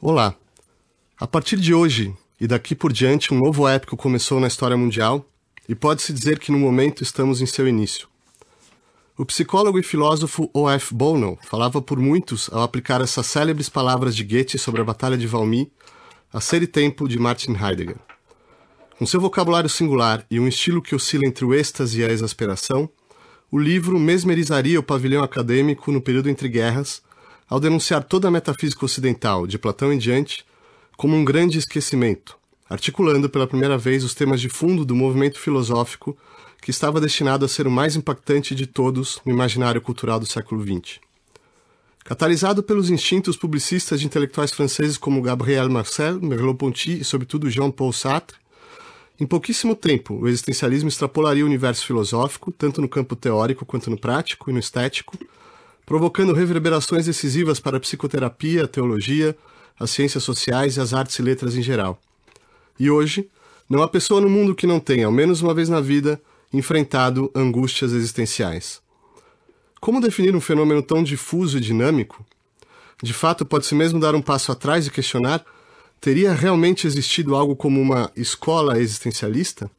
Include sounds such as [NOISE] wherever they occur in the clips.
Olá! A partir de hoje e daqui por diante, um novo épico começou na história mundial e pode-se dizer que no momento estamos em seu início. O psicólogo e filósofo O.F. Bono falava por muitos ao aplicar essas célebres palavras de Goethe sobre a Batalha de Valmy a Ser e Tempo de Martin Heidegger. Com seu vocabulário singular e um estilo que oscila entre o êxtase e a exasperação, o livro mesmerizaria o pavilhão acadêmico no período entre guerras ao denunciar toda a metafísica ocidental, de Platão em diante, como um grande esquecimento, articulando pela primeira vez os temas de fundo do movimento filosófico que estava destinado a ser o mais impactante de todos no imaginário cultural do século XX. Catalisado pelos instintos publicistas de intelectuais franceses como Gabriel Marcel, Merleau-Ponty e, sobretudo, Jean-Paul Sartre, em pouquíssimo tempo, o existencialismo extrapolaria o universo filosófico, tanto no campo teórico quanto no prático e no estético, provocando reverberações decisivas para a psicoterapia, a teologia, as ciências sociais e as artes e letras em geral. E hoje, não há pessoa no mundo que não tenha, ao menos uma vez na vida, enfrentado angústias existenciais. Como definir um fenômeno tão difuso e dinâmico? De fato, pode-se mesmo dar um passo atrás e questionar: teria realmente existido algo como uma escola existencialista?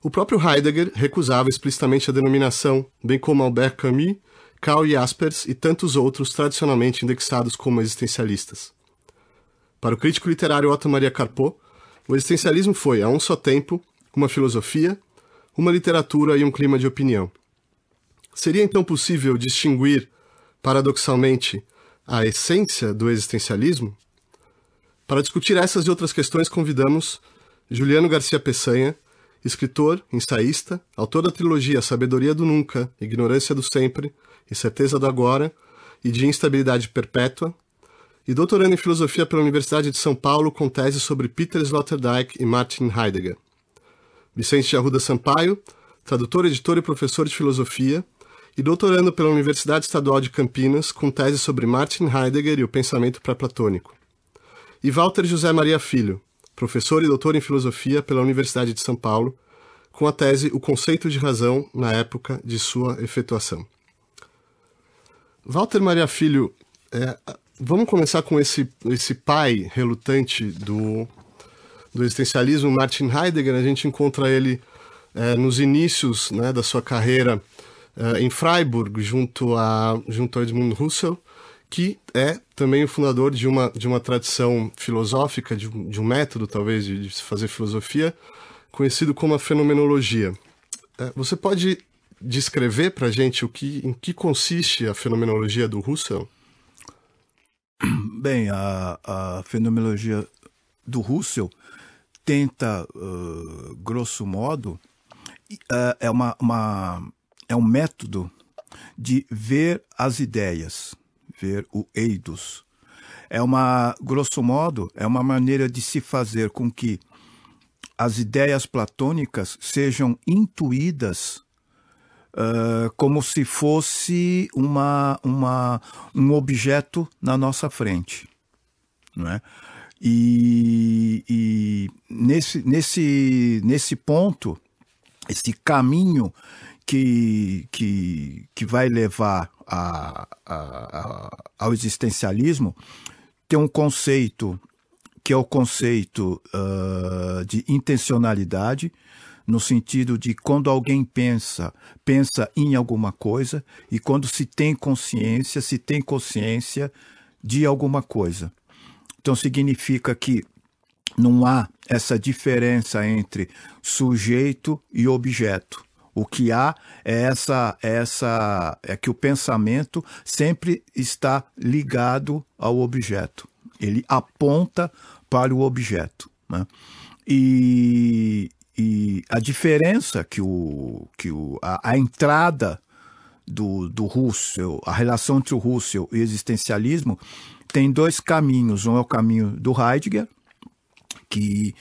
O próprio Heidegger recusava explicitamente a denominação, bem como Albert Camus Karl Aspers e tantos outros tradicionalmente indexados como existencialistas. Para o crítico literário Otto Maria Carpo, o existencialismo foi, a um só tempo, uma filosofia, uma literatura e um clima de opinião. Seria então possível distinguir, paradoxalmente, a essência do existencialismo? Para discutir essas e outras questões, convidamos Juliano Garcia Peçanha, escritor, ensaísta, autor da trilogia Sabedoria do Nunca, Ignorância do Sempre e certeza do agora e de instabilidade perpétua, e doutorando em filosofia pela Universidade de São Paulo com tese sobre Peter Sloterdijk e Martin Heidegger. Vicente de Arruda Sampaio, tradutor, editor e professor de filosofia, e doutorando pela Universidade Estadual de Campinas com tese sobre Martin Heidegger e o pensamento pré-platônico. E Walter José Maria Filho, professor e doutor em filosofia pela Universidade de São Paulo, com a tese O Conceito de Razão na época de sua efetuação. Walter Maria Filho, é, vamos começar com esse, esse pai relutante do, do existencialismo, Martin Heidegger. A gente encontra ele é, nos inícios né, da sua carreira é, em Freiburg, junto a, junto a Edmund Husserl, que é também o fundador de uma, de uma tradição filosófica, de, de um método, talvez, de, de fazer filosofia, conhecido como a fenomenologia. É, você pode descrever para gente o que, em que consiste a fenomenologia do Russell? Bem, a, a fenomenologia do Russell tenta, uh, grosso modo, uh, é, uma, uma, é um método de ver as ideias, ver o eidos. É uma, grosso modo, é uma maneira de se fazer com que as ideias platônicas sejam intuídas uh, como se fosse uma, uma, um objeto na nossa frente. Não é? E, e nesse, nesse, nesse ponto, esse caminho que, que, que vai levar a, a, a, ao existencialismo tem um conceito que é o conceito uh, de intencionalidade, no sentido de quando alguém pensa, pensa em alguma coisa, e quando se tem consciência, se tem consciência de alguma coisa. Então significa que não há essa diferença entre sujeito e objeto. O que há é essa, é essa é que o pensamento sempre está ligado ao objeto. Ele aponta para o objeto. Né? E, e a diferença que, o, que o, a, a entrada do, do Russell, a relação entre o Russell e o existencialismo, tem dois caminhos. Um é o caminho do Heidegger, que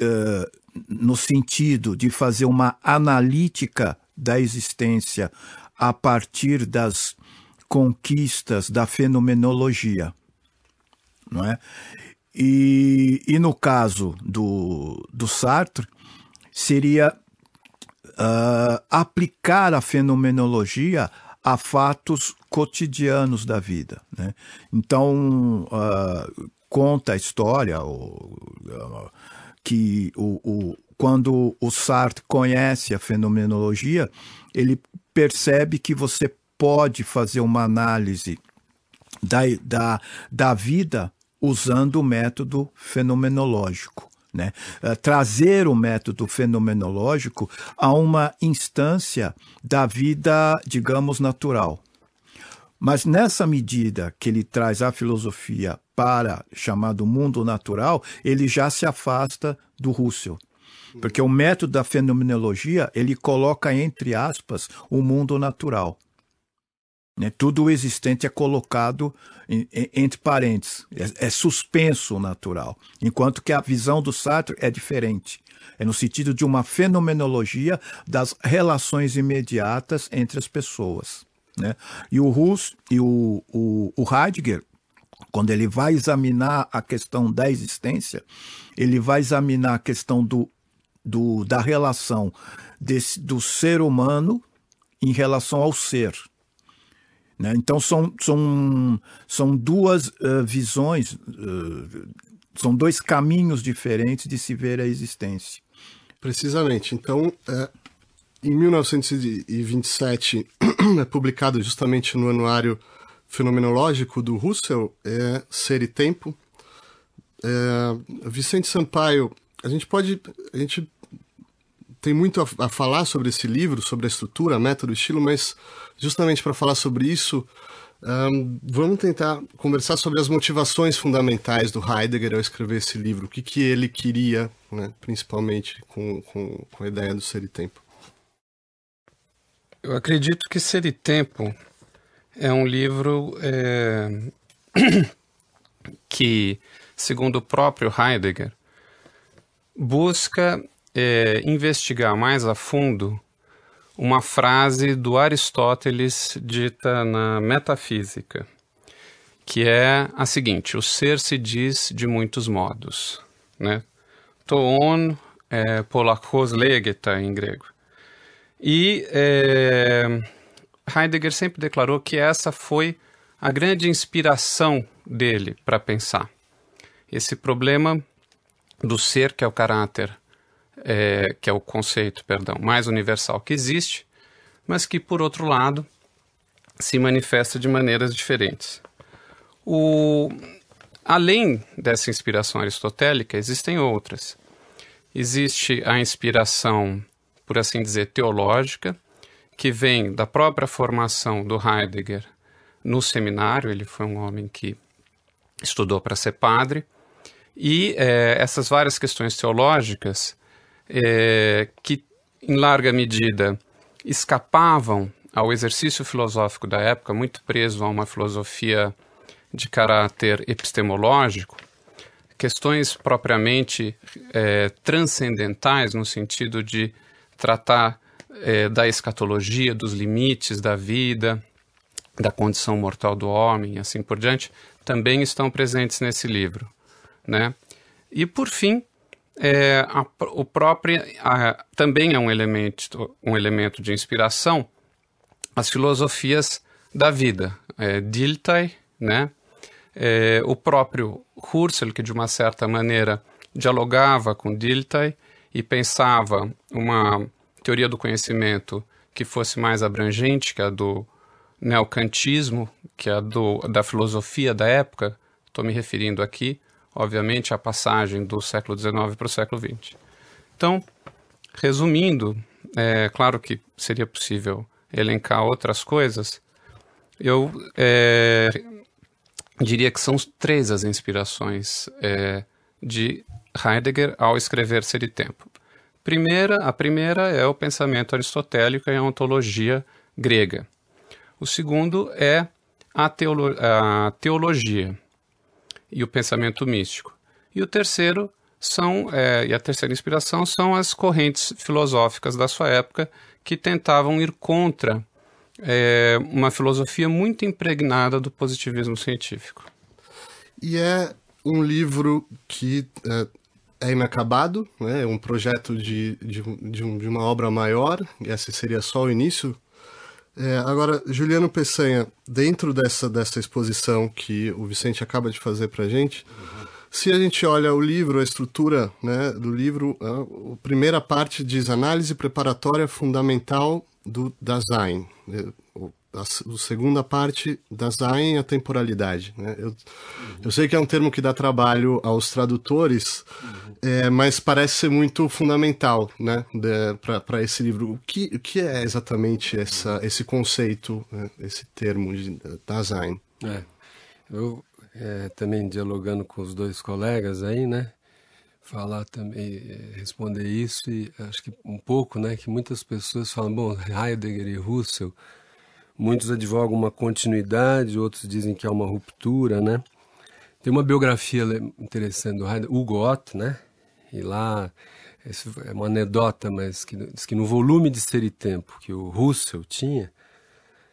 uh, no sentido de fazer uma analítica da existência a partir das conquistas da fenomenologia, não é? E, e no caso do, do Sartre, seria uh, aplicar a fenomenologia a fatos cotidianos da vida. Né? Então, uh, conta a história o, que o, o, quando o Sartre conhece a fenomenologia, ele percebe que você pode fazer uma análise da, da, da vida usando o método fenomenológico. Né? Eh, trazer o método fenomenológico a uma instância da vida, digamos, natural. Mas nessa medida que ele traz a filosofia para chamado mundo natural, ele já se afasta do Russell. Porque o método da fenomenologia, ele coloca entre aspas o mundo natural. Né? Tudo o existente é colocado em, em, entre parênteses, é, é suspenso o natural, enquanto que a visão do Sartre é diferente. É no sentido de uma fenomenologia das relações imediatas entre as pessoas. Né? E o Hus e o, o, o Heidegger, quando ele vai examinar a questão da existência, ele vai examinar a questão do, do, da relação desse, do ser humano em relação ao ser. Né? Então, são, são, são duas uh, visões, uh, são dois caminhos diferentes de se ver a existência. Precisamente. Então, é, em 1927, [CLEARS THROAT] é publicado justamente no Anuário Fenomenológico do Russell, é, Ser e Tempo. É, Vicente Sampaio, a gente pode. A gente tem muito a, a falar sobre esse livro, sobre a estrutura, método, estilo, mas justamente para falar sobre isso, um, vamos tentar conversar sobre as motivações fundamentais do Heidegger ao escrever esse livro, o que, que ele queria, né, principalmente com, com, com a ideia do ser e tempo. Eu acredito que Ser e Tempo é um livro é, [COUGHS] que, segundo o próprio Heidegger, busca é, investigar mais a fundo uma frase do Aristóteles dita na Metafísica, que é a seguinte: o ser se diz de muitos modos, né? To on é, polakos legeta em grego. E é, Heidegger sempre declarou que essa foi a grande inspiração dele para pensar esse problema do ser que é o caráter é, que é o conceito, perdão, mais universal que existe, mas que, por outro lado, se manifesta de maneiras diferentes. O, além dessa inspiração aristotélica, existem outras. Existe a inspiração, por assim dizer, teológica, que vem da própria formação do Heidegger no seminário. Ele foi um homem que estudou para ser padre. E é, essas várias questões teológicas é, que, em larga medida, escapavam ao exercício filosófico da época, muito preso a uma filosofia de caráter epistemológico, questões propriamente é, transcendentais, no sentido de tratar é, da escatologia, dos limites da vida, da condição mortal do homem e assim por diante, também estão presentes nesse livro. Né? E, por fim, é, a, o próprio a, também é um elemento, um elemento de inspiração as filosofias da vida, é, Diltai, né? É, o próprio Husserl, que de uma certa maneira dialogava com Diltai e pensava uma teoria do conhecimento que fosse mais abrangente, que a do neocantismo, que a do, da filosofia da época, estou me referindo aqui obviamente, a passagem do século XIX para o século XX. Então, resumindo, é claro que seria possível elencar outras coisas, eu é, diria que são três as inspirações é, de Heidegger ao escrever Ser e Tempo. Primeira, a primeira é o pensamento aristotélico e a ontologia grega. O segundo é a, teolo a teologia, e o pensamento místico. E o terceiro são, é, e a terceira inspiração são as correntes filosóficas da sua época que tentavam ir contra é, uma filosofia muito impregnada do positivismo científico. E é um livro que é é inacabado, né? é um projeto de, de, de, uma obra maior, e esse seria só o início é, agora, Juliano Peçanha, dentro dessa, dessa exposição que o Vicente acaba de fazer para a gente, uhum. se a gente olha o livro, a estrutura né, do livro, a primeira parte diz análise preparatória fundamental do Dasein a, segunda parte da Zayn, a temporalidade. Né? Eu, uhum. eu, sei que é um termo que dá trabalho aos tradutores, uhum. é, mas parece ser muito fundamental né, para esse livro. O que, o que é exatamente essa, esse conceito, né, esse termo de, da Zayn? É. Eu é, também dialogando com os dois colegas aí, né? falar também, é, responder isso e acho que um pouco, né, que muitas pessoas falam, bom, Heidegger e Russell Muitos advogam uma continuidade, outros dizem que há uma ruptura, né? Tem uma biografia interessante do Heidegger, Hugo Otto, né? E lá, é uma anedota, mas que, diz que no volume de Ser e Tempo que o Russell tinha,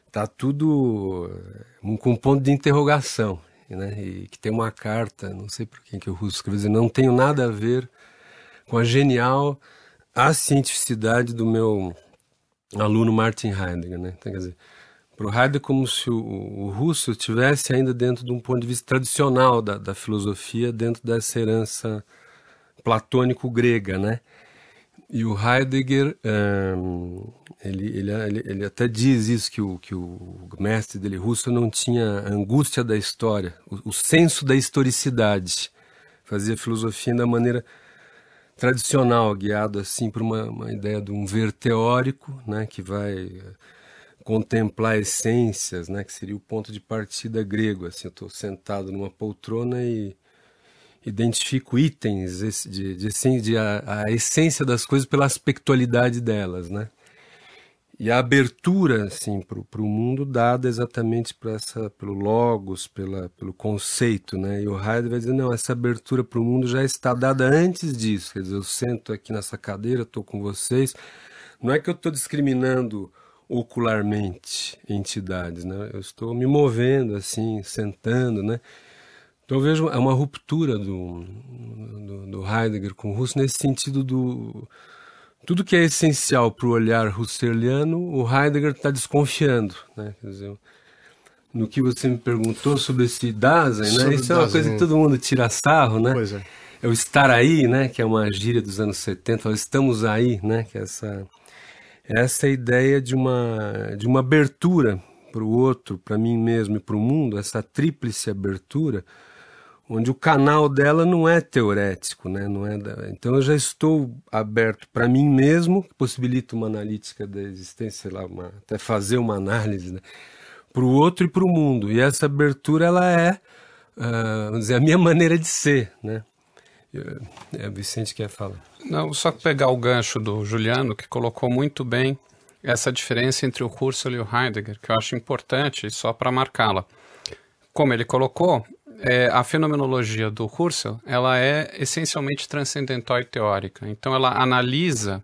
tá tudo eh, com um ponto de interrogação, né? E que tem uma carta, não sei por quem que o Russell escreveu, dizendo, não tenho nada a ver com a genial a cientificidade do meu aluno Martin Heidegger, né? Então, quer dizer, para o Heidegger é como se o, o russo estivesse ainda dentro de um ponto de vista tradicional da, da filosofia, dentro dessa herança platônico-grega, né? E o Heidegger, um, ele, ele, ele, até diz isso, que o, que o mestre dele russo não tinha angústia da história, o, o senso da historicidade. Fazia filosofia da maneira tradicional, guiado assim por uma, uma ideia de um ver teórico, né, que vai contemplar essências, né, que seria o ponto de partida grego. Assim, eu estou sentado numa poltrona e identifico itens de, de, de, de a, a, essência das coisas pela aspectualidade delas, né? E a abertura, assim, para o mundo dada exatamente para essa, pelo logos, pela, pelo conceito, né? E o Heidegger vai dizer, não, essa abertura para o mundo já está dada antes disso. Quer dizer, eu sento aqui nessa cadeira, estou com vocês. Não é que eu estou discriminando ocularmente entidades, né? Eu estou me movendo assim, sentando, né? Então eu vejo é uma ruptura do, do, do Heidegger com o Russo nesse sentido do tudo que é essencial para o olhar husserliano, o Heidegger está desconfiando, né? Quer dizer, no que você me perguntou sobre esse Dasein, né? Sobre Isso Dasein. é uma coisa que todo mundo tira sarro, né? Pois é. É o estar aí, né? Que é uma gíria dos anos 70, estamos aí, né? Que é essa essa ideia de uma, de uma abertura para o outro, para mim mesmo e para o mundo, essa tríplice abertura, onde o canal dela não é teorético, né? Não é da... Então eu já estou aberto para mim mesmo, que possibilita uma analítica da existência, lá, uma... até fazer uma análise, né? Para o outro e para o mundo. E essa abertura ela é, uh, vamos dizer, a minha [LAUGHS] maneira de ser, né? É, Vicente quer falar. Não, só pegar o gancho do Juliano, que colocou muito bem essa diferença entre o Husserl e o Heidegger, que eu acho importante, só para marcá-la. Como ele colocou, é, a fenomenologia do Husserl ela é essencialmente transcendental e teórica. Então, ela analisa,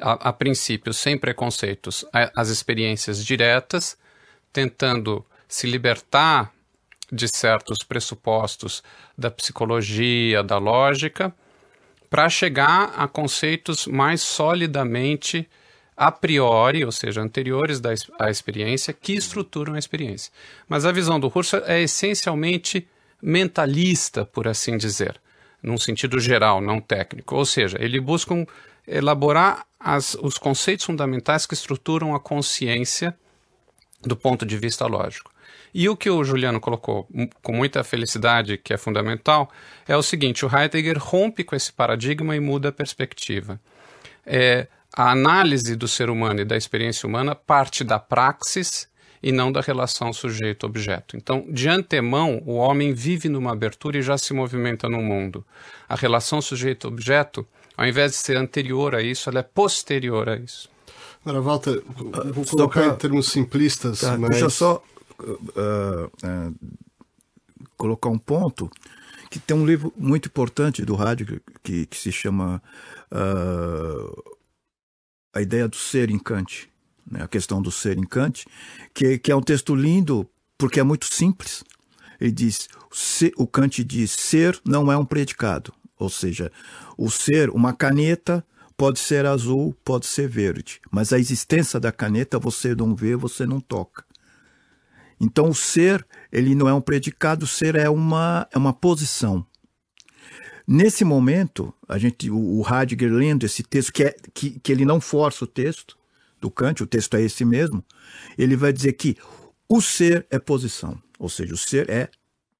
a, a princípio, sem preconceitos, a, as experiências diretas, tentando se libertar de certos pressupostos da psicologia, da lógica, para chegar a conceitos mais solidamente a priori, ou seja, anteriores da, à experiência, que estruturam a experiência. Mas a visão do Husserl é essencialmente mentalista, por assim dizer, num sentido geral, não técnico. Ou seja, ele busca um, elaborar as, os conceitos fundamentais que estruturam a consciência do ponto de vista lógico. E o que o Juliano colocou com muita felicidade, que é fundamental, é o seguinte: o Heidegger rompe com esse paradigma e muda a perspectiva. É, a análise do ser humano e da experiência humana parte da praxis e não da relação sujeito-objeto. Então, de antemão, o homem vive numa abertura e já se movimenta no mundo. A relação sujeito-objeto, ao invés de ser anterior a isso, ela é posterior a isso. Agora, Walter, ah, vou colocar em termos simplistas, tá, mas... Deixa só uh, colocar um ponto que tem um livro muito importante do rádio que, que se chama uh, A Ideia do Ser em Kant, né? a questão do ser em Kant, que, que é um texto lindo porque é muito simples. Ele diz, se, o Kant diz, ser não é um predicado, ou seja, o ser, uma caneta pode ser azul, pode ser verde, mas a existência da caneta você não vê, você não toca. Então o ser, ele não é um predicado, o ser é uma, é uma posição. Nesse momento, a gente, o, o Heidegger lendo esse texto, que, é, que, que ele não força o texto do Kant, o texto é esse mesmo, ele vai dizer que o ser é posição, ou seja, o ser é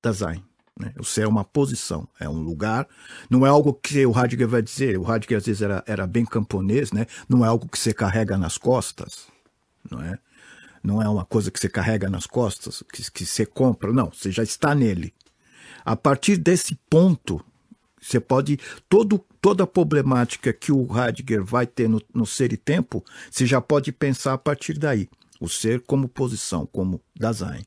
Dasein. Né? O ser é uma posição, é um lugar, não é algo que o Heidegger vai dizer, o Heidegger às vezes era, era bem camponês, né? não é algo que você carrega nas costas, não é? não é uma coisa que você carrega nas costas, que, que você compra, não, você já está nele. A partir desse ponto, você pode. Todo, toda a problemática que o Heidegger vai ter no, no ser e tempo, você já pode pensar a partir daí. O ser como posição, como Dasein.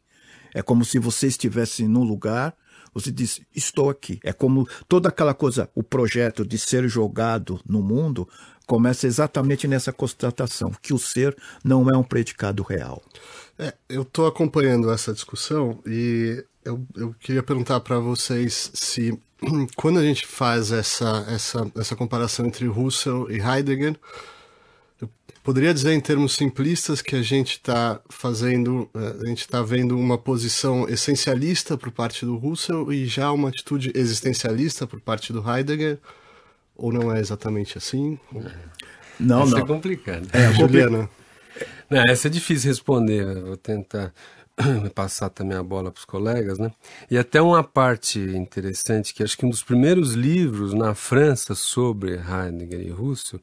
É como se você estivesse num lugar, você diz, estou aqui. É como toda aquela coisa, o projeto de ser jogado no mundo começa exatamente nessa constatação, que o ser não é um predicado real. É, eu estou acompanhando essa discussão e eu, eu queria perguntar para vocês se, [CLEARS THROAT] quando a gente faz essa, essa, essa comparação entre Russell e Heidegger, eu poderia dizer em termos simplistas que a gente está fazendo, é, a gente está vendo uma posição essencialista por parte do Russell e já uma atitude existencialista por parte do Heidegger. Ou não é exatamente assim? Não, essa não. é complicado É, Juliana. Não, essa é difícil responder. Vou tentar [CLEARS THROAT] passar também a bola para os colegas, né? E até uma parte interessante que acho que um dos primeiros livros na França sobre Heidegger e russo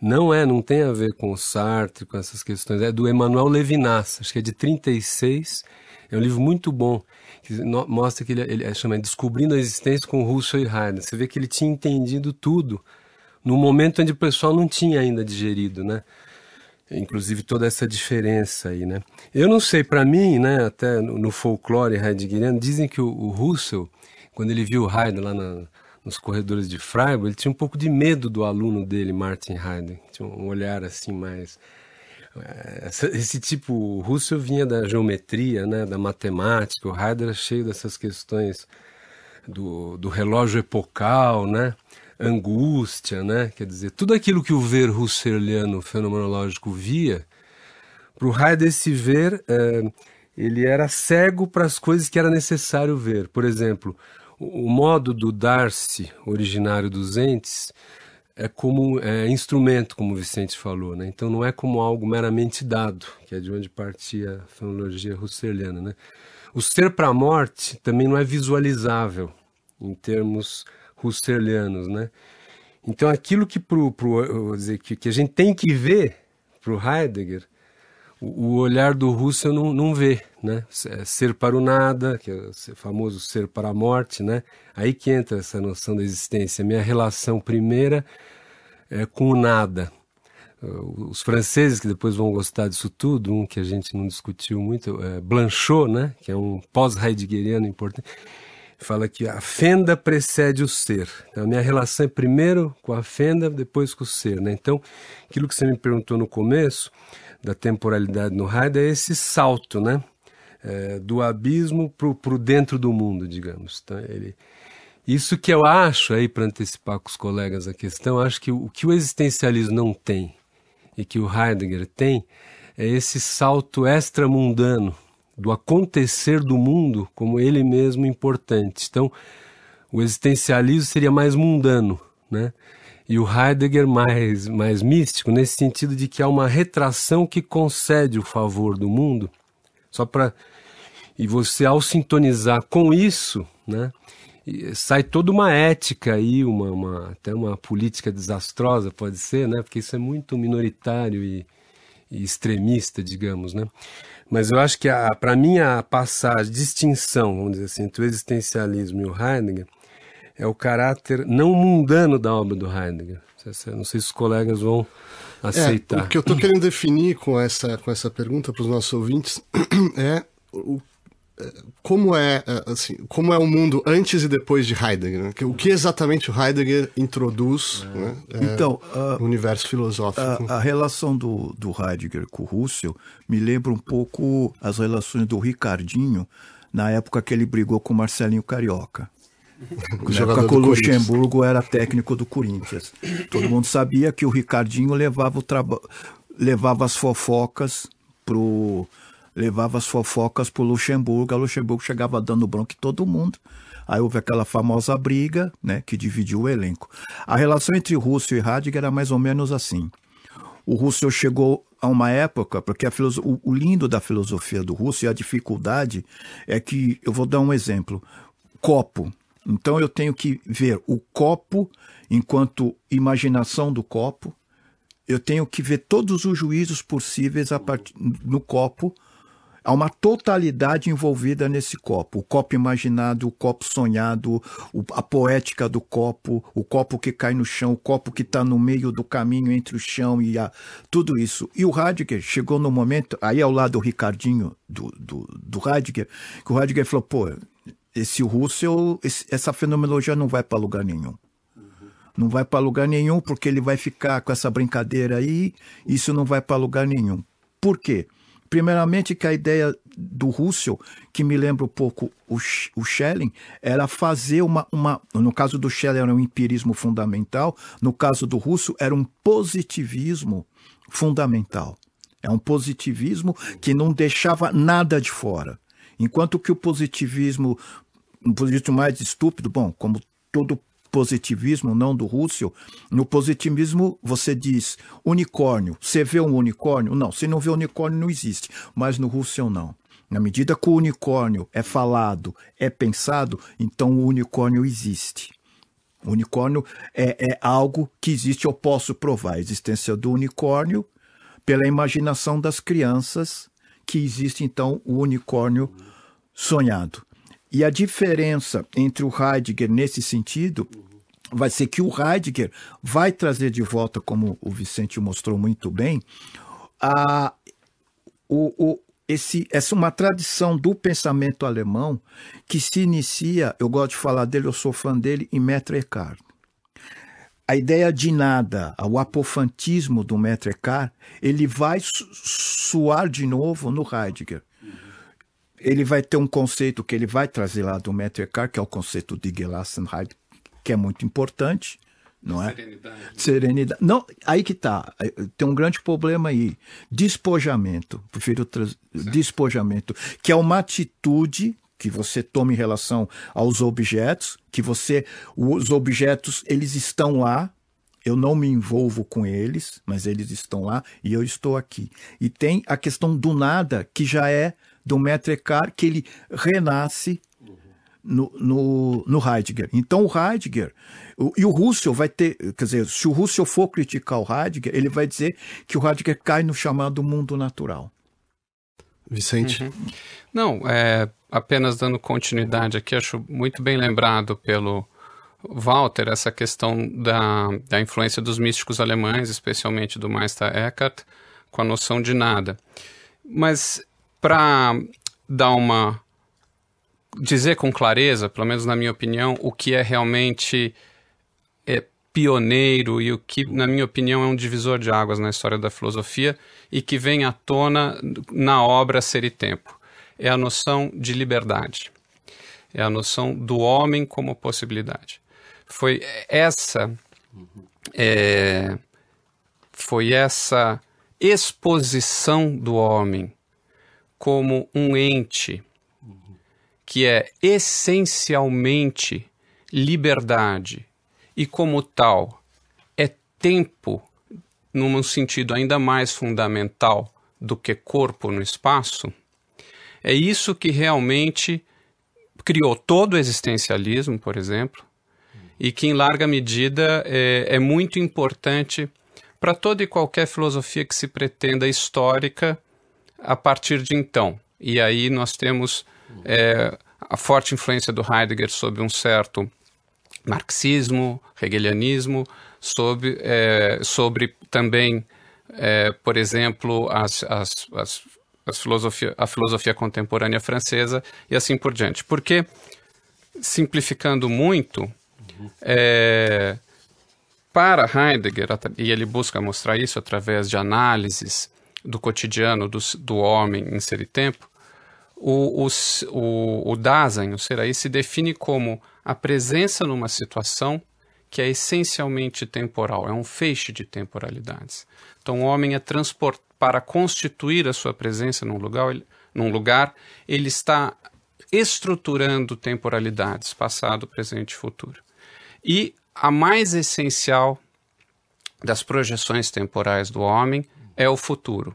não é, não tem a ver com Sartre, com essas questões, é do Emmanuel Levinas, acho que é de 36, é um livro muito bom que mostra que ele, ele chama Descobrindo a Existência com Russell e Hardin. Você vê que ele tinha entendido tudo no momento onde o pessoal não tinha ainda digerido, né? Inclusive toda essa diferença aí, né? Eu não sei, para mim, né, até no, no folclore heideggeriano, dizem que o, o, Russell, quando ele viu o Haydn lá na, nos corredores de Freiburg, ele tinha um pouco de medo do aluno dele, Martin Haydn. Tinha um olhar assim mais esse tipo, o Russell vinha da geometria, né, da matemática, o Heider é cheio dessas questões do, do relógio epocal, né, angústia, né, quer dizer, tudo aquilo que o ver husserliano fenomenológico via, para o Heidegger esse ver, é, ele era cego para as coisas que era necessário ver. Por exemplo, o modo do dar-se originário dos entes é como é, instrumento, como o Vicente falou, né? Então não é como algo meramente dado, que é de onde partia a fenomenologia husserliana, né? O ser para a morte também não é visualizável em termos husserlianos, né? Então aquilo que pro, pro dizer que, que a gente tem que ver para o Heidegger o, olhar do russo não, não vê, né? É ser para o nada, que é o famoso ser para a morte, né? Aí que entra essa noção da existência, minha relação primeira é com o nada. Os franceses que depois vão gostar disso tudo, um que a gente não discutiu muito, é Blanchot, né? Que é um pós-heideggeriano importante fala que a fenda precede o ser. Então, a minha relação é primeiro com a fenda, depois com o ser. Né? Então, aquilo que você me perguntou no começo, da temporalidade no Heidegger é esse salto, né? É, do abismo para o dentro do mundo, digamos. Então, ele, isso que eu acho, aí para antecipar com os colegas a questão, acho que o, o que o existencialismo não tem e que o Heidegger tem é esse salto extramundano do acontecer do mundo como ele mesmo importante. Então, o existencialismo seria mais mundano, né? e o Heidegger mais, mais místico, nesse sentido de que há uma retração que concede o favor do mundo, só para. E você, ao sintonizar com isso, né, sai toda uma ética aí, uma, uma, até uma política desastrosa, pode ser, né, porque isso é muito minoritário e, e extremista, digamos. Né? Mas eu acho que, para mim, a passagem, distinção, vamos dizer assim, entre o existencialismo e o Heidegger é o caráter não mundano da obra do Heidegger. Não sei se os colegas vão aceitar. É, o que eu estou querendo definir com essa, com essa pergunta para os nossos ouvintes [CLEARS THROAT] é o, é, como é, é assim, como é o mundo antes e depois de Heidegger. Né? O que exatamente o Heidegger introduz é. Né? É, então, a, no universo filosófico. A, a, relação do, do Heidegger com o Russell me lembra um pouco as relações do Ricardinho na época que ele brigou com Marcelinho Carioca. O jogador o Luxemburgo era técnico do Corinthians. Todo mundo sabia que o Ricardinho levava, o traba... levava as fofocas pro levava as fofocas pro Luxemburgo, a Luxemburgo chegava dando bronca em todo mundo. Aí houve aquela famosa briga, né, que dividiu o elenco. A relação entre Russo e Radiger era mais ou menos assim. O Russo chegou a uma época, porque a o lindo da filosofia do Russo e a dificuldade é que, eu vou dar um exemplo, copo. Então eu tenho que ver o copo enquanto imaginação do copo. Eu tenho que ver todos os juízos possíveis part... no copo. Há uma totalidade envolvida nesse copo. O copo imaginado, o copo sonhado, a poética do copo, o copo que cai no chão, o copo que está no meio do caminho entre o chão e a. Tudo isso. E o Heidegger chegou no momento, aí ao lado do Ricardinho, do, do, do Heidegger, que o Heidegger falou: pô, esse Russell, esse, essa fenomenologia não vai para lugar nenhum. Não vai para lugar nenhum porque ele vai ficar com essa brincadeira aí, isso não vai para lugar nenhum. Por quê? Primeiramente que a ideia do Russell, que me lembra um pouco o, o Schelling, era fazer uma, uma... No caso do Schelling era um empirismo fundamental, no caso do Russell era um positivismo fundamental. É um positivismo que não deixava nada de fora. Enquanto que o positivismo, um positivismo mais estúpido, bom, como todo positivismo, não do Russell, no positivismo você diz unicórnio, você vê um unicórnio? Não, se não vê unicórnio não existe, mas no Russell não. Na medida que o unicórnio é falado, é pensado, então o unicórnio existe. O unicórnio é, é algo que existe, eu posso provar a existência do unicórnio pela imaginação das crianças que existe então o unicórnio sonhado. E a diferença entre o Heidegger nesse sentido vai ser que o Heidegger vai trazer de volta, como o Vicente mostrou muito bem, a, o, o, esse, essa uma tradição do pensamento alemão que se inicia, eu gosto de falar dele, eu sou fã dele, em Metre Eckhart. A ideia de nada, o apofantismo do Metre Eckhart, ele vai suar de novo no Heidegger ele vai ter um conceito que ele vai trazer lá do Mettercar, que é o conceito de Gelassenheit, que é muito importante, não é? Serenidade. Serenidade. Não, aí que tá. Tem um grande problema aí. Despojamento. Prefiro certo. despojamento, que é uma atitude que você toma em relação aos objetos, que você os objetos, eles estão lá, eu não me envolvo com eles, mas eles estão lá e eu estou aqui. E tem a questão do nada, que já é do Metrecar, que ele renasce no, no, no Heidegger. Então, o Heidegger, o, e o Russell vai ter, quer dizer, se o Russell for criticar o Heidegger, ele vai dizer que o Heidegger cai no chamado mundo natural. Vicente? Uhum. Não, é, apenas dando continuidade aqui, acho muito bem lembrado pelo Walter essa questão da, da influência dos místicos alemães, especialmente do Meister Eckhart, com a noção de nada. Mas para dar uma dizer com clareza, pelo menos na minha opinião, o que é realmente é, pioneiro e o que, na minha opinião, é um divisor de águas na história da filosofia e que vem à tona na obra Ser e Tempo. É a noção de liberdade. É a noção do homem como possibilidade. Foi essa. É, foi essa exposição do homem como um ente que é essencialmente liberdade e, como tal, é tempo, num sentido ainda mais fundamental do que corpo no espaço, é isso que realmente criou todo o existencialismo, por exemplo, e que, em larga medida, é, é muito importante para toda e qualquer filosofia que se pretenda histórica a partir de então. E aí nós temos é, a forte influência do Heidegger sobre um certo marxismo, hegelianismo, sobre, é, sobre também, é, por exemplo, as, as, as, as, filosofia, a filosofia contemporânea francesa e assim por diante. Porque, simplificando muito, é, para Heidegger, e ele busca mostrar isso através de análises do cotidiano do, do homem insere tempo, o, o, o, o Dasein, o aí, se define como a presença numa situação que é essencialmente temporal, é um feixe de temporalidades. Então, o homem é transportado para constituir a sua presença num lugar, ele, num lugar, ele está estruturando temporalidades, passado, presente e futuro. E a mais essencial das projeções temporais do homem é o futuro.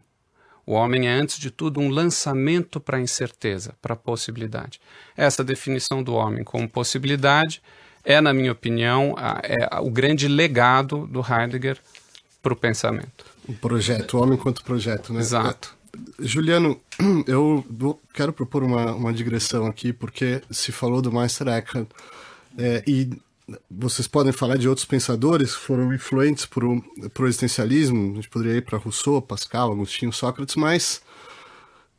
O homem é, antes de tudo, um lançamento para a incerteza, para a possibilidade. Essa definição do homem como possibilidade é, na minha opinião, a, é o grande legado do Heidegger para o pensamento. O projeto, o homem quanto projeto, né? Exato. É, Juliano, [CLEARS THROAT] eu quero propor uma, uma digressão aqui, porque se falou do Meister Eckhart, é, e vocês podem falar de outros pensadores que foram influentes para o existencialismo, a gente poderia ir para Rousseau, Pascal, Agostinho, Sócrates, mas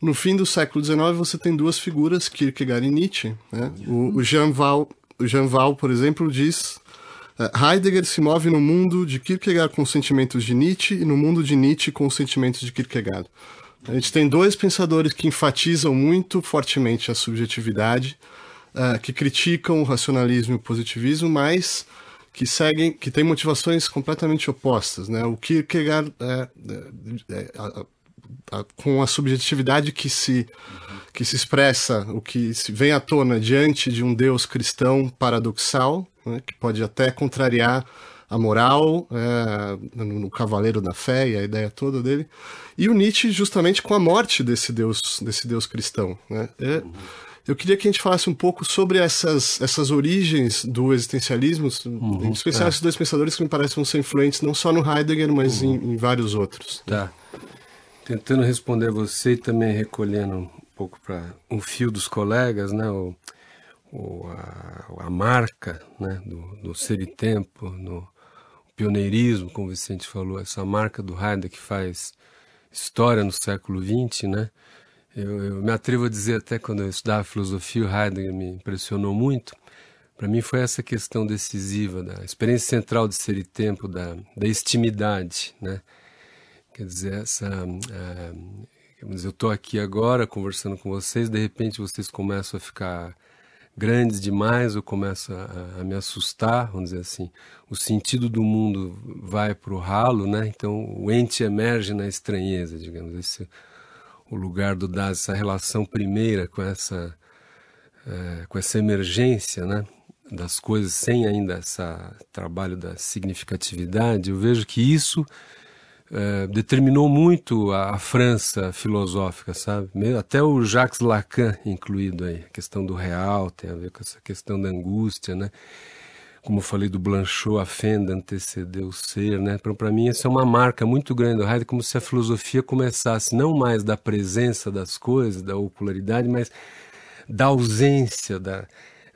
no fim do século XIX você tem duas figuras, Kierkegaard e Nietzsche. Né? O, o, Jean Val, o Jean Val, por exemplo, diz eh, Heidegger se move no mundo de Kierkegaard com sentimentos de Nietzsche e no mundo de Nietzsche com sentimentos de Kierkegaard. A gente tem dois pensadores que enfatizam muito fortemente a subjetividade, é, que criticam o racionalismo e o positivismo, mas que seguem, que têm motivações completamente opostas, né? O Kierkegaard é, é, é a, a, com a subjetividade que se que se expressa, o que se vem à tona diante de um Deus cristão paradoxal, né, que pode até contrariar a moral, é, no Cavaleiro da Fé e a ideia toda dele, e o Nietzsche justamente com a morte desse Deus, desse Deus cristão, né? É, eu queria que a gente falasse um pouco sobre essas, essas origens do existencialismo, uhum, em especial tá. esses dois pensadores que me parecem ser influentes não só no Heidegger, mas uhum. em, em, vários outros. Tá. Tentando responder a você e também recolhendo um pouco para um fio dos colegas, né? O, o a, a, marca né? do, do ser e tempo, no pioneirismo, como o Vicente falou, essa marca do Heidegger que faz história no século XX, né? Eu, eu, me atrevo a dizer, até quando eu estudava filosofia, o Heidegger me impressionou muito. Para mim foi essa questão decisiva da experiência central de ser e tempo, da, da estimidade, né? Quer dizer, essa, é, eu estou aqui agora conversando com vocês, de repente vocês começam a ficar grandes demais, eu começo a, a, me assustar, vamos dizer assim. O sentido do mundo vai para o ralo, né? Então o ente emerge na estranheza, digamos. Esse assim o lugar do Daz, essa relação primeira com essa, é, com essa emergência né, das coisas, sem ainda esse trabalho da significatividade, eu vejo que isso é, determinou muito a, a, França filosófica, sabe? Até o Jacques Lacan incluído aí, a questão do real tem a ver com essa questão da angústia, né? como eu falei do Blanchot, a fenda antecedeu o ser, né? Então, para mim, isso é uma marca muito grande do Heidegger, como se a filosofia começasse não mais da presença das coisas, da ocularidade, mas da ausência, da,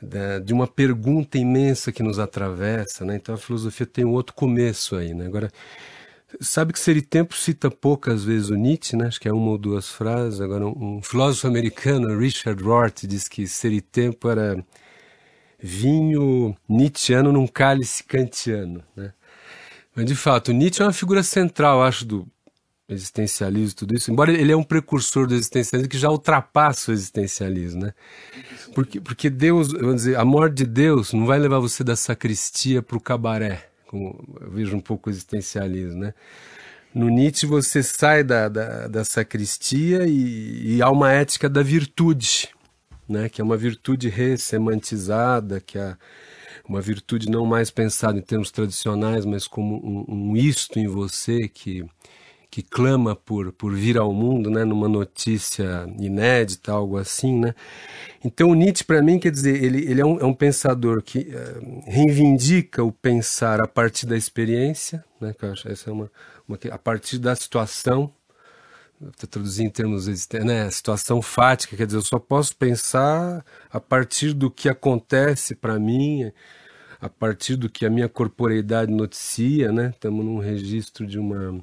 da, de uma pergunta imensa que nos atravessa, né? Então, a filosofia tem um outro começo aí, né? Agora, sabe que Tempo cita poucas vezes o Nietzsche, né? Acho que é uma ou duas frases. Agora, um, um filósofo americano, Richard Rorty, diz que Tempo era vinho Nietzscheano num cálice kantiano. Né? Mas, de fato, Nietzsche é uma figura central, acho, do existencialismo, tudo isso, embora ele é um precursor do existencialismo que já ultrapassa o existencialismo, né? Porque, porque Deus, vamos dizer, a morte de Deus não vai levar você da sacristia para o cabaré, como eu vejo um pouco o existencialismo, né? No Nietzsche você sai da, da, da sacristia e, e há uma ética da virtude, né, que é uma virtude ressemantizada, que é uma virtude não mais pensada em termos tradicionais, mas como um, um isto em você que que clama por, por vir ao mundo, né, numa notícia inédita, algo assim, né? Então o Nietzsche para mim quer dizer ele, ele é, um, é um pensador que eh, reivindica o pensar a partir da experiência, né? Que eu acho, essa é uma, uma a partir da situação Tá traduzir em termos né, situação fática, quer dizer, eu só posso pensar a partir do que acontece para mim, a partir do que a minha corporeidade noticia, né? Estamos num registro de uma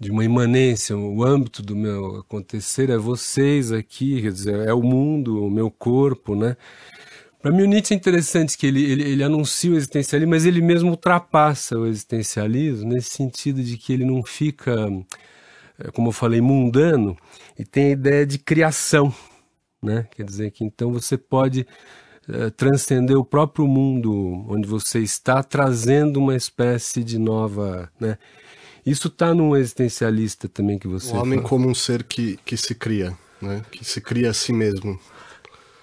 de uma imanência, o âmbito do meu acontecer é vocês aqui, quer dizer, é o mundo, o meu corpo, né? Para mim o Nietzsche é interessante que ele, ele, ele anuncia o existencialismo, mas ele mesmo ultrapassa o existencialismo nesse sentido de que ele não fica é, como eu falei, mundano, e tem a ideia de criação, né? Quer dizer que então você pode é, transcender o próprio mundo onde você está, trazendo uma espécie de nova, né? Isso está num existencialista também que você. O homem fala. como um ser que, que se cria, né? Que se cria a si mesmo.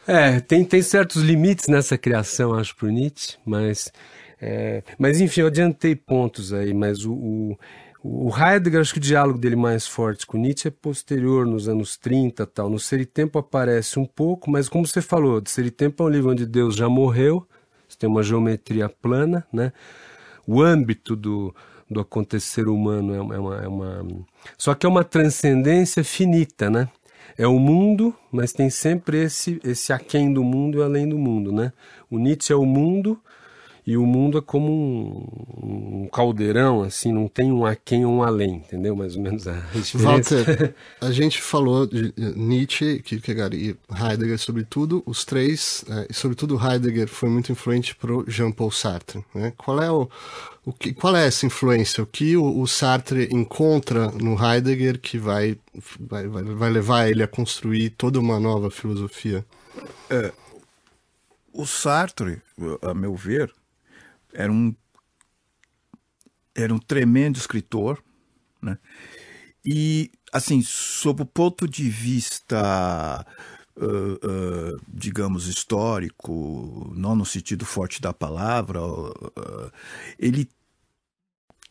É, tem, tem certos limites nessa criação, acho, para o Nietzsche, mas, é, mas enfim, eu adiantei pontos aí, mas o, o o Heidegger, acho que o diálogo dele mais forte com Nietzsche é posterior, nos anos 30 tal. No Ser e Tempo aparece um pouco, mas como você falou, o Ser e Tempo é um livro onde Deus já morreu, você tem uma geometria plana, né? O âmbito do, do acontecer humano é, é uma, é uma... Só que é uma transcendência finita, né? é o mundo, mas tem sempre esse esse aquém do mundo e além do mundo, né? O Nietzsche é o mundo, e o mundo é como um, um caldeirão, assim, não tem um aquém ou um além, entendeu? Mais ou menos a [LAUGHS] diferença. Walter, a gente falou de eh, Nietzsche, Kierkegaard é e Heidegger, sobretudo, os três, eh, e sobretudo Heidegger foi muito influente para o Jean-Paul Sartre. Né? Qual é o, o que, qual é essa influência? O que o, o Sartre encontra no Heidegger que vai, vai, vai levar ele a construir toda uma nova filosofia? É, o Sartre, a meu ver, era um, era um tremendo escritor, né? E, assim, sob o ponto de vista, uh, uh, digamos, histórico, não no sentido forte da palavra, uh, ele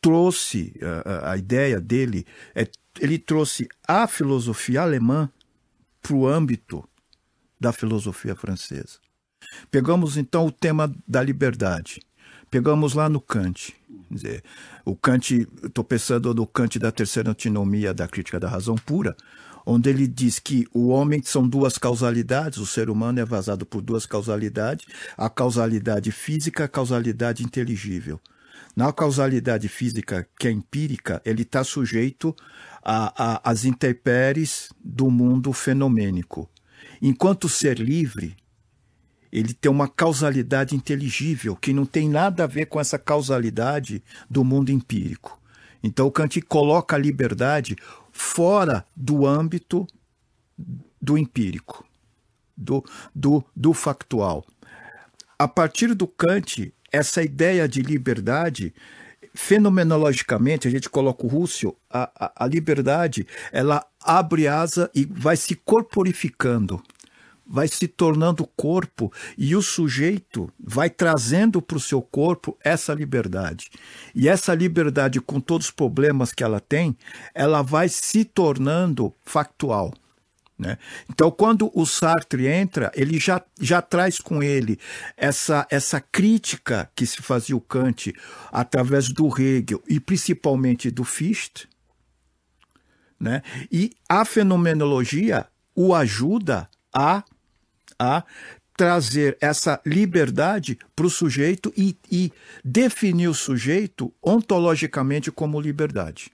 trouxe, a ideia dele, é, ele trouxe a filosofia alemã para o âmbito da filosofia francesa. Pegamos então o tema da liberdade pegamos lá no Kant. Dizer, o Kant, estou pensando no Kant da terceira antinomia da crítica da razão pura, onde ele diz que o homem são duas causalidades, o ser humano é vazado por duas causalidades, a causalidade física, a causalidade inteligível. Na causalidade física, que é empírica, ele está sujeito às intempéries do mundo fenomênico. Enquanto ser livre, ele tem uma causalidade inteligível, que não tem nada a ver com essa causalidade do mundo empírico. Então, Kant coloca a liberdade fora do âmbito do empírico, do, do, do factual. A partir do Kant, essa ideia de liberdade, fenomenologicamente, a gente coloca o Rússio, a, a, a liberdade, ela abre asa e vai se corporificando vai se tornando corpo e o sujeito vai trazendo para o seu corpo essa liberdade. E essa liberdade, com todos os problemas que ela tem, ela vai se tornando factual. Né? Então, quando o Sartre entra, ele já, já traz com ele essa, essa crítica que se fazia o Kant através do Hegel e principalmente do Fichte. Né? E a fenomenologia o ajuda a a trazer essa liberdade para o sujeito e, e, definir o sujeito ontologicamente como liberdade.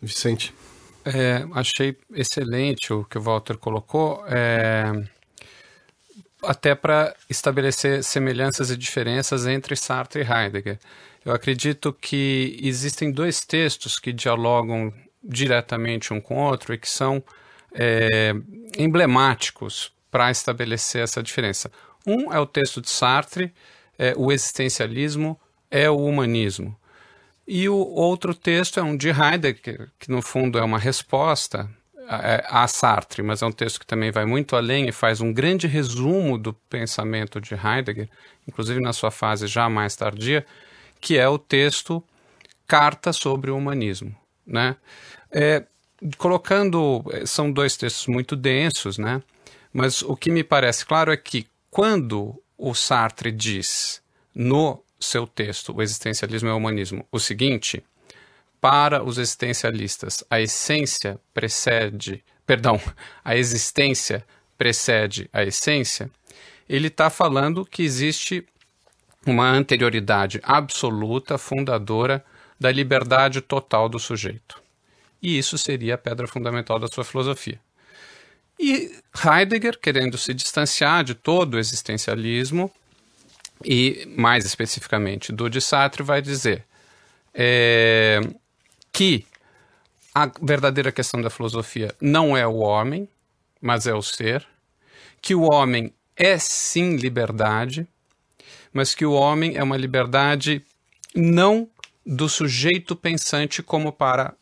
Vicente. É, achei excelente o que o Walter colocou, é, até para estabelecer semelhanças e diferenças entre Sartre e Heidegger. Eu acredito que existem dois textos que dialogam diretamente um com o outro e que são é, emblemáticos para estabelecer essa diferença. Um é o texto de Sartre, é o existencialismo é o humanismo. E o outro texto é um de Heidegger, que no fundo é uma resposta a, é, a Sartre, mas é um texto que também vai muito além e faz um grande resumo do pensamento de Heidegger, inclusive na sua fase já mais tardia, que é o texto Carta sobre o Humanismo. Né? É, colocando, são dois textos muito densos, né? Mas o que me parece claro é que quando o Sartre diz no seu texto, O Existencialismo e é o Humanismo, o seguinte: para os existencialistas, a essência precede, perdão, a existência precede a essência, ele está falando que existe uma anterioridade absoluta, fundadora da liberdade total do sujeito. E isso seria a pedra fundamental da sua filosofia. E Heidegger, querendo se distanciar de todo o existencialismo, e mais especificamente do de Sartre, vai dizer é, que a verdadeira questão da filosofia não é o homem, mas é o ser, que o homem é sim liberdade, mas que o homem é uma liberdade não do sujeito pensante como para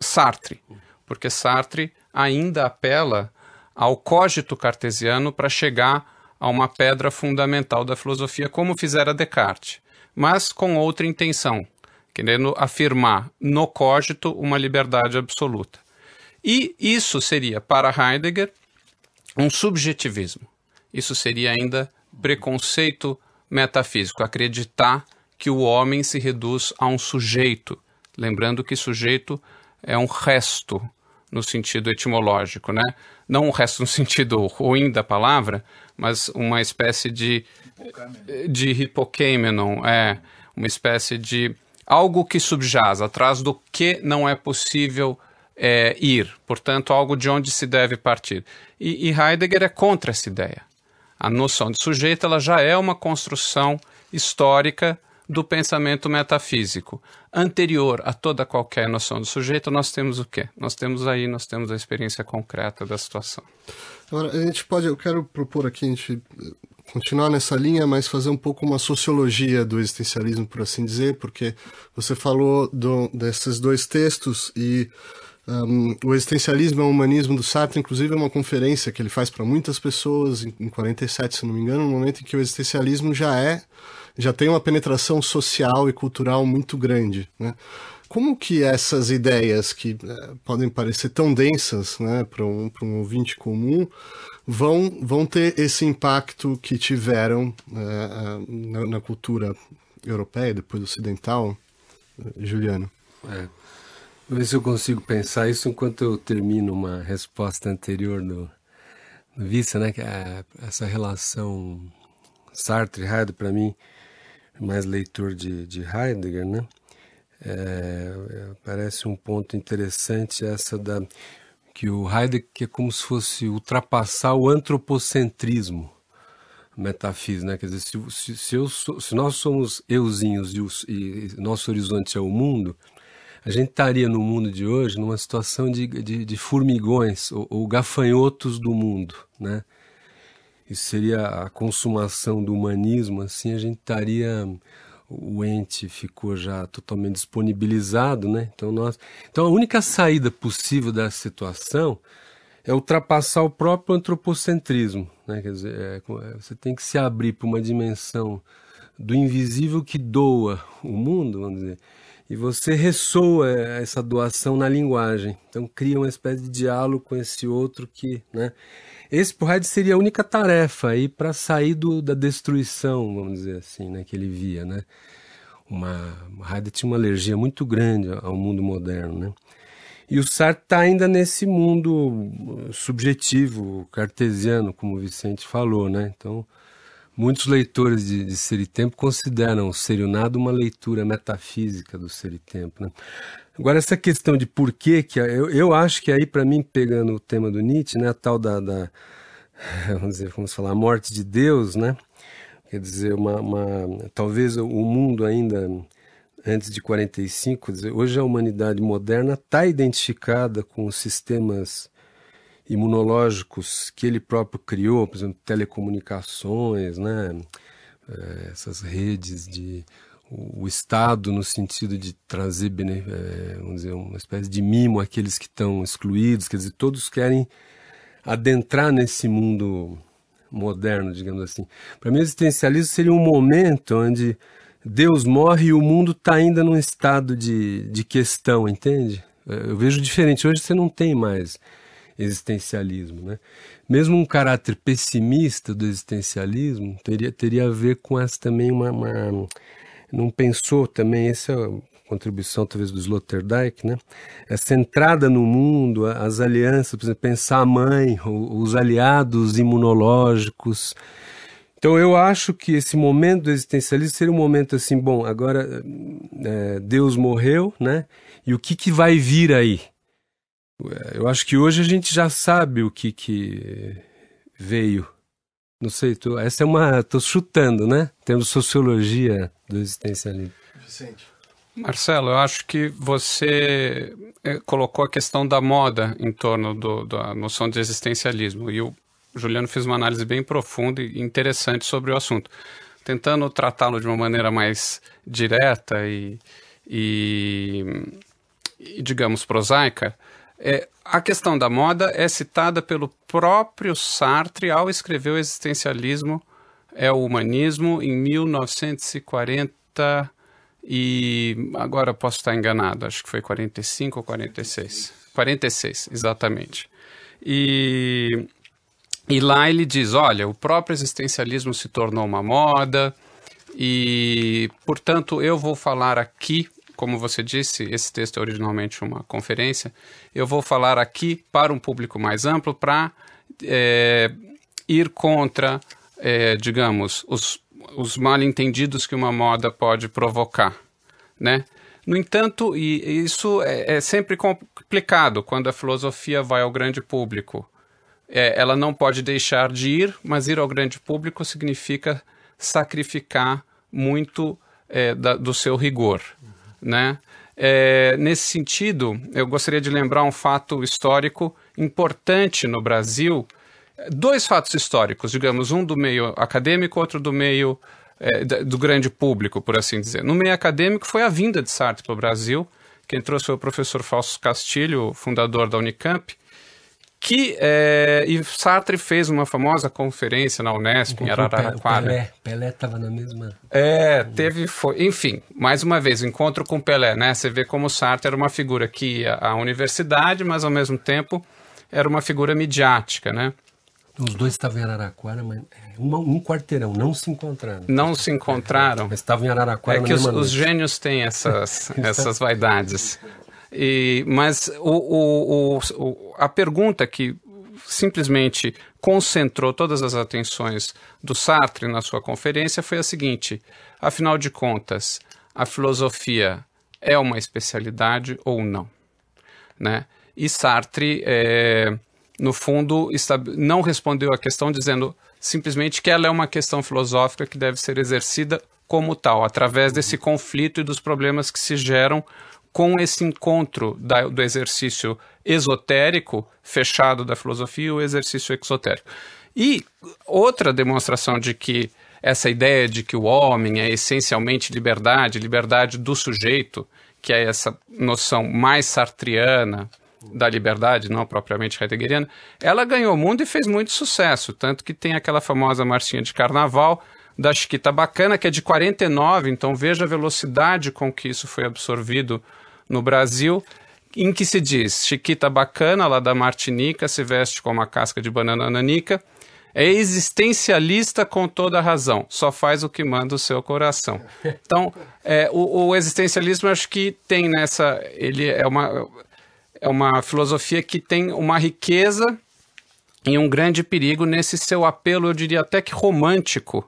Sartre, porque Sartre ainda apela ao cogito cartesiano para chegar a uma pedra fundamental da filosofia, como fizera Descartes, mas com outra intenção, querendo afirmar no cogito uma liberdade absoluta. E isso seria, para Heidegger, um subjetivismo. Isso seria ainda preconceito metafísico, acreditar que o homem se reduz a um sujeito, lembrando que sujeito é um resto, no sentido etimológico, né? Não o resto no [LAUGHS] sentido ruim da palavra, mas uma espécie de de hipocamenon, é uma espécie de algo que subjaz atrás do que não é possível é, ir, portanto algo de onde se deve partir. E, e Heidegger é contra essa ideia. A noção de sujeito ela já é uma construção histórica do pensamento metafísico. Anterior a toda qualquer noção do sujeito, nós temos o quê? Nós temos aí, nós temos a experiência concreta da situação. Agora, a gente pode, eu quero propor aqui, a gente eh, continuar nessa linha, mas fazer um pouco uma sociologia do existencialismo, por assim dizer, porque você falou do, desses dois textos e um, o Existencialismo é o Humanismo do Sartre, inclusive, é uma conferência que ele faz para muitas pessoas, em, em 47, se não me engano, no momento em que o existencialismo já é, já tem uma penetração social e cultural muito grande, né? Como que essas ideias, que é, podem parecer tão densas né, para um, um ouvinte comum, vão, vão ter esse impacto que tiveram é, na, na, cultura europeia, depois ocidental, Juliano? É. Ver se eu consigo pensar isso enquanto eu termino uma resposta anterior do, do Vista, né? Que é essa relação Sartre Heidegger para mim, mais leitor de, de Heidegger, né? É, parece um ponto interessante essa da que o Heidegger é como se fosse ultrapassar o antropocentrismo metafísico, né? Quer dizer, se, se, se, eu, se nós somos euzinhos e, os e nosso horizonte é o mundo, a gente estaria no mundo de hoje numa situação de, de, de formigões ou, ou, gafanhotos do mundo, né? Isso seria a consumação do humanismo, assim, a gente estaria o ente ficou já totalmente disponibilizado, né? Então nós, então a única saída possível da situação é ultrapassar o próprio antropocentrismo, né? Quer dizer, é, é você tem que se abrir para uma dimensão do invisível que doa o mundo, vamos dizer, e você ressoa essa doação na linguagem. Então cria uma espécie de diálogo com esse outro que, né? Esse pro seria a única tarefa aí para sair do, da destruição, vamos dizer assim, né, que ele via, né? Uma Hyde tinha uma alergia muito grande ao mundo moderno, né? E o Sartre está ainda nesse mundo subjetivo cartesiano, como o Vicente falou, né? Então, Muitos leitores de, de Ser e Tempo consideram o Ser e o Nada uma leitura metafísica do Ser e Tempo. Né? Agora, essa questão de por que, que eu, eu acho que aí, para mim, pegando o tema do Nietzsche, né, a tal da, da [LAUGHS] vamos dizer, vamos falar, a morte de Deus, né? Quer dizer, uma, uma talvez o mundo ainda antes de 45, dizer, hoje a humanidade moderna está identificada com os sistemas imunológicos que ele próprio criou, por exemplo, telecomunicações, né? É, essas redes de o Estado no sentido de trazer, é, vamos dizer, uma espécie de mimo àqueles que estão excluídos, quer dizer, todos querem adentrar nesse mundo moderno, digamos assim. Para mim, o existencialismo seria um momento onde Deus morre e o mundo está ainda num estado de, de questão, entende? Eu vejo diferente. Hoje você não tem mais existencialismo. Né? Mesmo um caráter pessimista do existencialismo teria, teria a ver com essa também uma, uma não pensou também essa é contribuição talvez do Sloterdijk, né? Essa entrada no mundo, as alianças, por exemplo, pensar a mãe, os aliados imunológicos. Então eu acho que esse momento do existencialismo seria um momento assim, bom, agora é, Deus morreu, né? E o que que vai vir aí? É, eu acho que hoje a gente já sabe o que, que veio. Não sei, essa é uma. Estou chutando, né? Temos sociologia do existencialismo. Vicente. Marcelo, eu acho que você é, colocou a questão da moda em torno do, da noção de existencialismo. E o Juliano fez uma análise bem profunda e interessante sobre o assunto, tentando tratá-lo de uma maneira mais direta e, e, e digamos, prosaica. É, a questão da moda é citada pelo próprio Sartre ao escrever o existencialismo é o humanismo em 1940 e agora posso estar enganado, acho que foi 45 ou 46. 46, exatamente. E, e lá ele diz: olha, o próprio existencialismo se tornou uma moda, e portanto eu vou falar aqui como você disse, esse texto é originalmente uma conferência. Eu vou falar aqui para um público mais amplo para é, ir contra, é, digamos, os, os mal-entendidos que uma moda pode provocar, né? No entanto, e isso é, é sempre complicado quando a filosofia vai ao grande público. É, ela não pode deixar de ir, mas ir ao grande público significa sacrificar muito é, da, do seu rigor. Né? É, nesse sentido, eu gostaria de lembrar um fato histórico importante no Brasil. Dois fatos históricos, digamos, um do meio acadêmico, outro do meio é, do grande público, por assim dizer. No meio acadêmico foi a vinda de Sartre para o Brasil. Quem trouxe foi o professor Fausto Castilho, fundador da Unicamp, que é, e Sartre fez uma famosa conferência na Unesp em Araraquara. Pelé, Pelé estava na mesma. É, teve, foi, enfim, mais uma vez encontro com Pelé, né? Você vê como Sartre era uma figura que ia à universidade, mas ao mesmo tempo era uma figura midiática, né? Os dois estavam em Araraquara, mas é, uma, um quarteirão, não se encontraram. Não se encontraram. mas estavam em Araraquara. É que os, os, gênios têm essas, [LAUGHS] essas vaidades. E, mas o, o, o, a pergunta que simplesmente concentrou todas as atenções do Sartre na sua conferência foi a seguinte: afinal de contas, a filosofia é uma especialidade ou não? Né? E Sartre, é, no fundo, não respondeu a questão dizendo simplesmente que ela é uma questão filosófica que deve ser exercida como tal, através desse conflito e dos problemas que se geram com esse encontro da, do exercício esotérico fechado da filosofia e o exercício exotérico. E outra demonstração de que essa ideia de que o homem é essencialmente liberdade, liberdade do sujeito, que é essa noção mais sartriana da liberdade, não propriamente heideggeriana, ela ganhou o mundo e fez muito sucesso, tanto que tem aquela famosa marchinha de carnaval da Chiquita Bacana, que é de 49, então veja a velocidade com que isso foi absorvido no Brasil, em que se diz: Chiquita Bacana, lá da Martinica, se veste com uma casca de banana nanica. É existencialista com toda a razão, só faz o que manda o seu coração. [LAUGHS] Então, é, o, o, existencialismo acho que tem nessa. Ele é uma, é uma filosofia que tem uma riqueza e um grande perigo nesse seu apelo, eu diria até que romântico,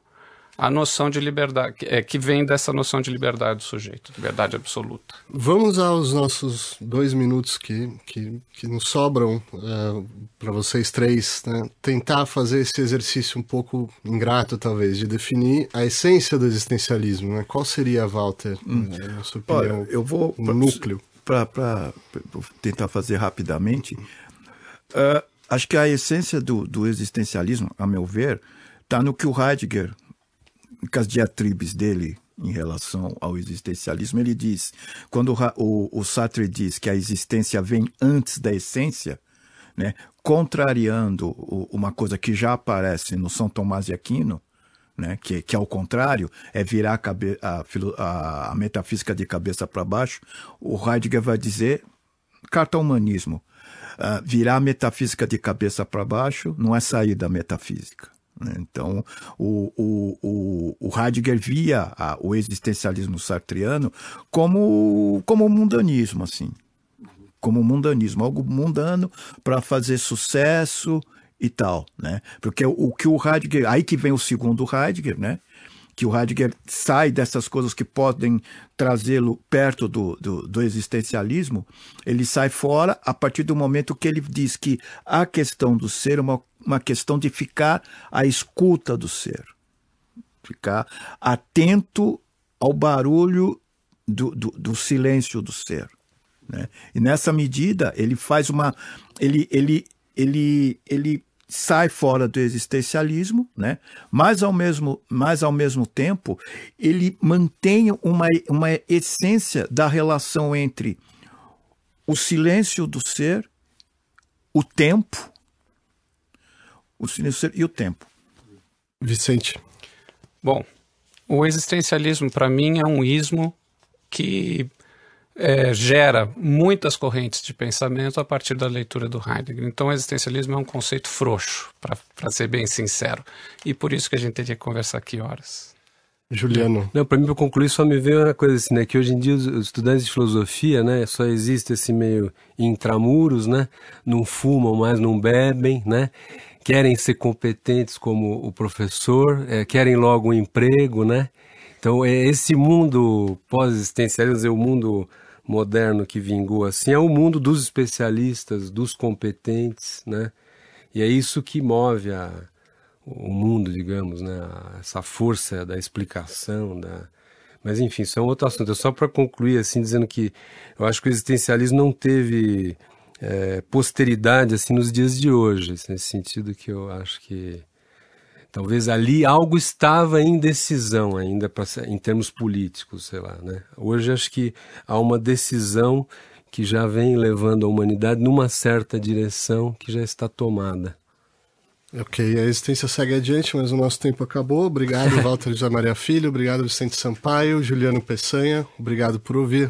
a noção de liberdade, é, que vem dessa noção de liberdade do sujeito, liberdade absoluta. Vamos aos nossos dois minutos que, que, que nos sobram uh, é, para vocês três, né? tentar fazer esse exercício um pouco ingrato, talvez, de definir a essência do existencialismo. Né? Qual seria, Walter, hum. É, sua opinião, Olha, eu vou, um núcleo? Para tentar fazer rapidamente, uh, acho que a essência do, do existencialismo, a meu ver, está no que o Heidegger as diatribes dele em relação ao existencialismo, ele diz, quando o, o Sartre diz que a existência vem antes da essência, né, contrariando o, uma coisa que já aparece no São Tomás de Aquino, né, que, que ao é contrário é virar a, cabe, a, a, a metafísica de cabeça para baixo, o Heidegger vai dizer, carta humanismo, uh, virar a metafísica de cabeça para baixo não é sair da metafísica. Né? Então, o, o, o, o Heidegger via a, o existencialismo sartreano como, como mundanismo, assim. Como mundanismo, algo mundano para fazer sucesso e tal, né? Porque o, o que o Heidegger... Aí que vem o segundo Heidegger, né? que o Heidegger sai dessas coisas que podem trazê-lo perto do, do, do, existencialismo, ele sai fora a partir do momento que ele diz que a questão do ser é uma, uma questão de ficar à escuta do ser, ficar atento ao barulho do, do, do silêncio do ser. Né? E nessa medida ele faz uma. ele, ele, ele, ele sai fora do existencialismo, né? mas, ao mesmo, mas ao mesmo tempo ele mantém uma, uma essência da relação entre o silêncio do ser, o tempo, o silêncio do ser e o tempo. Vicente. Bom, o existencialismo para mim é um ismo que é, gera muitas correntes de pensamento a partir da leitura do Heidegger. Então, o existencialismo é um conceito frouxo, para ser bem sincero. E por isso que a gente teria que conversar aqui horas. Juliano. Não, para mim, para concluir, só me veio uma coisa assim, né? Que hoje em dia os estudantes de filosofia, né? Só existe esse meio intramuros, né? Não fumam mais, não bebem, né? Querem ser competentes como o professor, é, querem logo um emprego, né? Então, é esse mundo pós-existencialismo, é o mundo moderno que vingou assim é o mundo dos especialistas, dos competentes, né? E é isso que move a, o mundo, digamos, né? Essa força da explicação, da... Mas enfim, isso é um outro assunto. É só para concluir assim, dizendo que eu acho que o existencialismo não teve é, posteridade assim nos dias de hoje, assim, nesse sentido que eu acho que Talvez ali algo estava em decisão ainda pra, em termos políticos, sei lá. Né? Hoje acho que há uma decisão que já vem levando a humanidade numa certa direção que já está tomada. Ok, a existência segue adiante, mas o nosso tempo acabou. Obrigado, [LAUGHS] Walter José Maria Filho, obrigado, Vicente Sampaio, Juliano Peçanha, obrigado por ouvir.